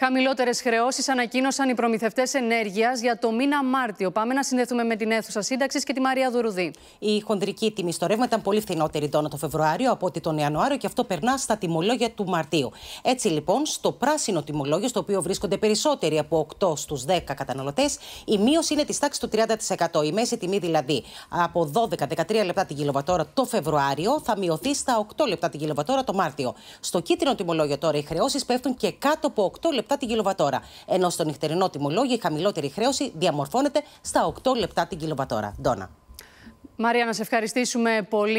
Χαμηλότερες χρεώσεις ανακοίνωσαν οι προμηθευτές ενέργειας για το μήνα Μάρτιο. Πάμε να συνδεθούμε με την αίθουσα σύνταξης και τη Μαρία Δουρουδή. Η χοντρική τιμή στο ρεύμα ήταν πολύ φθηνότερη τώρα το Φεβρουάριο από ότι τον Ιανουάριο και αυτό περνά στα τιμολόγια του Μαρτίου. Έτσι λοιπόν, στο πράσινο τιμολόγιο, στο οποίο βρίσκονται περισσότεροι από 8 στου 10 καταναλωτές, η μείωση είναι της τάξης του 30%. Η μέση τιμή δηλαδή από 12-13 λεπτά την κιλοβατόρα το Φεβρουάριο θα μειωθεί στα 8 λεπτά την κιλοβατόρα το Μάρτιο. Στο κίτρινο τιμολόγιο τώρα οι χρεώσεις πέφτουν και κάτω από 8 λεπτά την κιλοβατόρα. Ενώ στο νυχτερινό τιμολόγιο η χαμηλότερη χρέωση διαμορφώνεται στα 8 λεπτά την κιλοβατόρα. Ντόνα. Μαρία, να σε ευχαριστήσουμε πολύ.